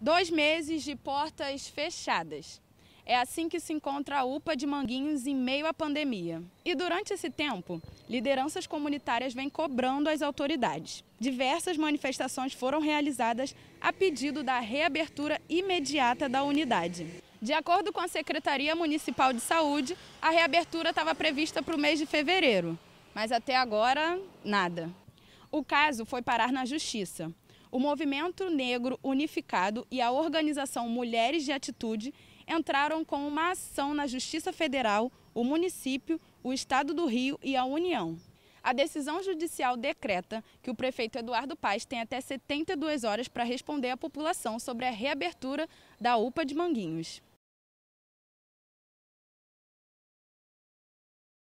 Dois meses de portas fechadas. É assim que se encontra a UPA de Manguinhos em meio à pandemia. E durante esse tempo, lideranças comunitárias vêm cobrando as autoridades. Diversas manifestações foram realizadas a pedido da reabertura imediata da unidade. De acordo com a Secretaria Municipal de Saúde, a reabertura estava prevista para o mês de fevereiro, mas até agora, nada. O caso foi parar na Justiça o Movimento Negro Unificado e a organização Mulheres de Atitude entraram com uma ação na Justiça Federal, o município, o Estado do Rio e a União. A decisão judicial decreta que o prefeito Eduardo Paes tem até 72 horas para responder à população sobre a reabertura da UPA de Manguinhos.